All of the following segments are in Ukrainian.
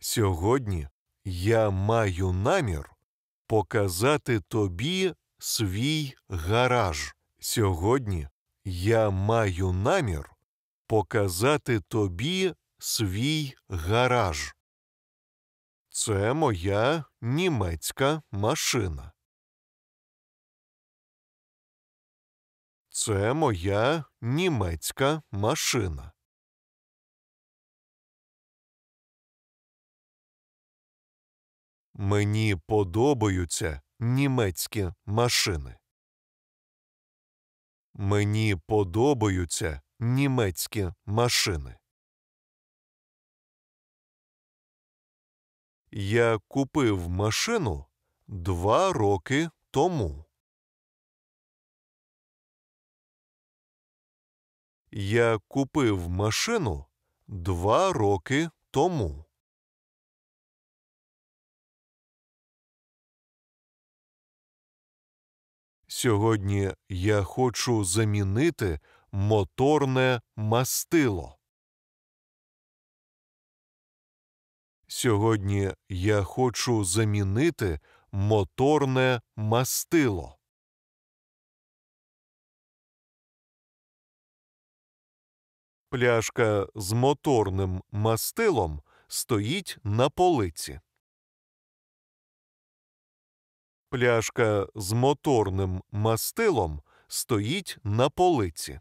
Сьогодні я маю намір показати тобі свій гараж. Сьогодні я маю намір показати тобі свій гараж. Це моя німецька машина. Це моя німецька машина. Мені подобаються німецькі машини. Мені подобаються німецькі машини. Я купив машину два роки тому. Я купив машину два роки тому. Сьогодні я хочу замінити моторне мастило. Сьогодні я хочу замінити моторне мастило. Пляшка з моторним мастилом стоїть на полиці. Пляшка з моторним мастилом стоїть на полиці.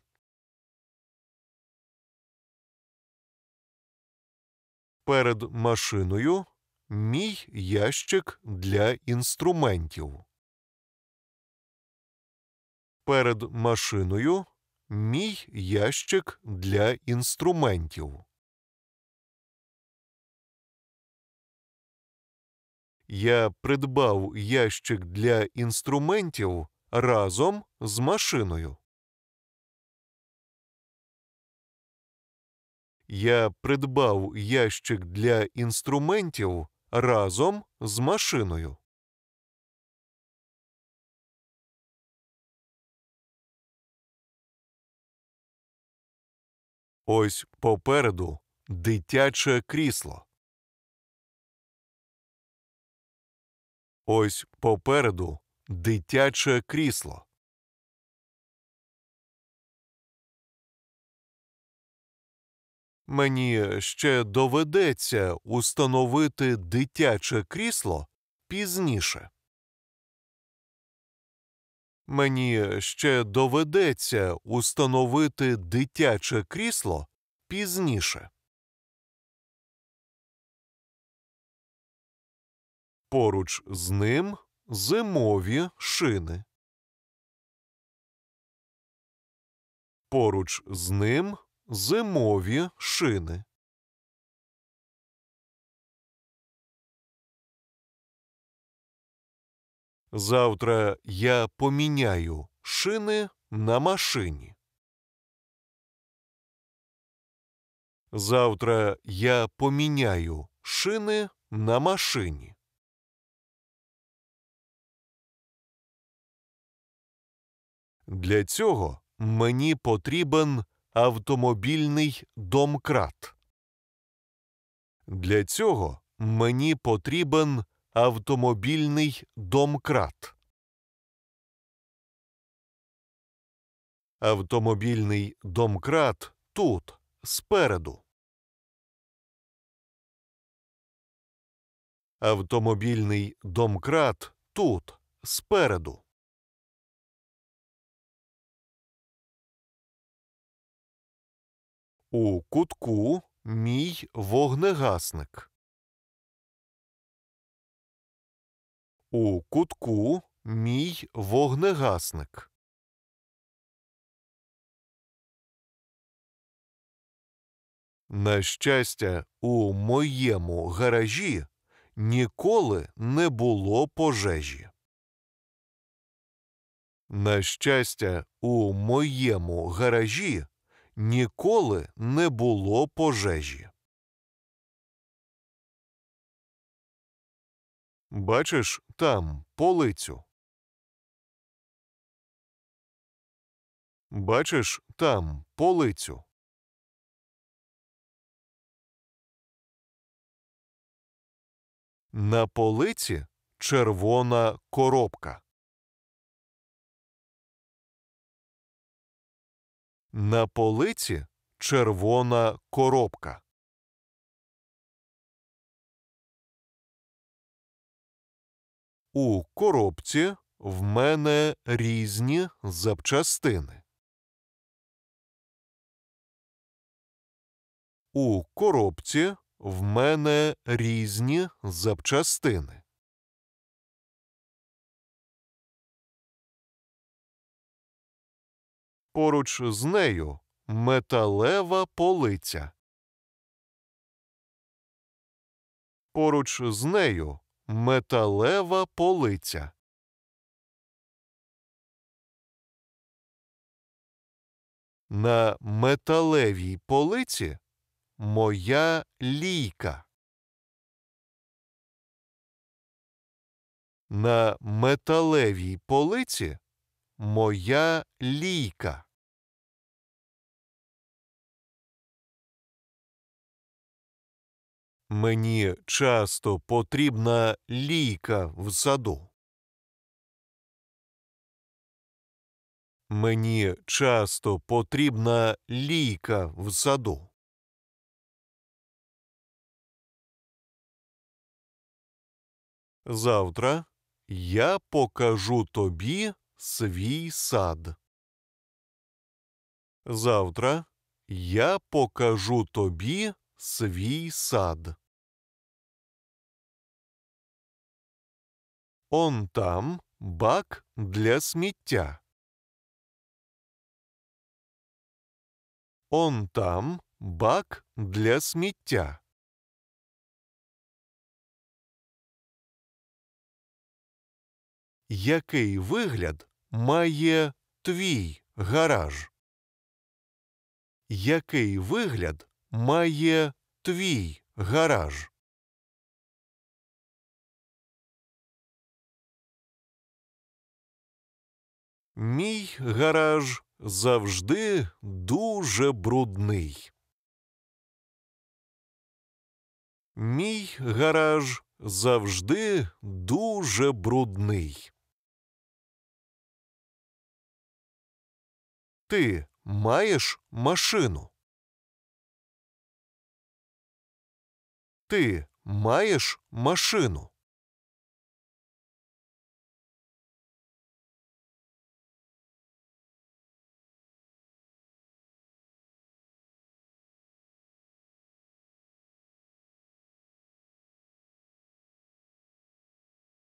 Перед машиною мій ящик для інструментів. Перед машиною мій ящик для інструментів. Я придбав ящик для інструментів разом з машиною. Я придбав ящик для інструментів разом з машиною. Ось попереду дитяче крісло. Ось попереду дитяче крісло. Мені ще доведеться установити дитяче крісло пізніше. Мені ще доведеться установити дитяче крісло пізніше. Поруч з ним зимові шини. Поруч з ним зимові шини. Завтра я поміняю шини на машині. Завтра я поміняю шини на машині. Для цього мені потрібен автомобільний домкрат. Для цього мені потрібен автомобільний домкрат. Автомобільний домкрат тут спереду. Автомобільний домкрат тут спереду. У кутку мій вогнегасник. У кутку мій вогнегасник. На щастя, у моєму гаражі ніколи не було пожежі. На щастя, у моєму гаражі ніколи не було пожежі. Бачиш там полицю. Бачиш там полицю. На полиці червона коробка. На полиці червона коробка. У коробці в мене різні запчастини. У коробці в мене різні запчастини. поруч з нею металева полиця. Поруч з нею металева полиця. На металевій полиці моя лійка. На металевій полиці моя лійка. Мені часто потрібна лійка в саду. Мені часто потрібна лійка в саду. Завтра я покажу тобі свій сад. Завтра я покажу тобі свій сад. Он там бак для сміття. Он там бак для сміття. Який вигляд має твій гараж? Який вигляд має твій гараж? Мій гараж завжди дуже брудний. Мій гараж завжди дуже брудний. Ти маєш машину? Ти маєш машину?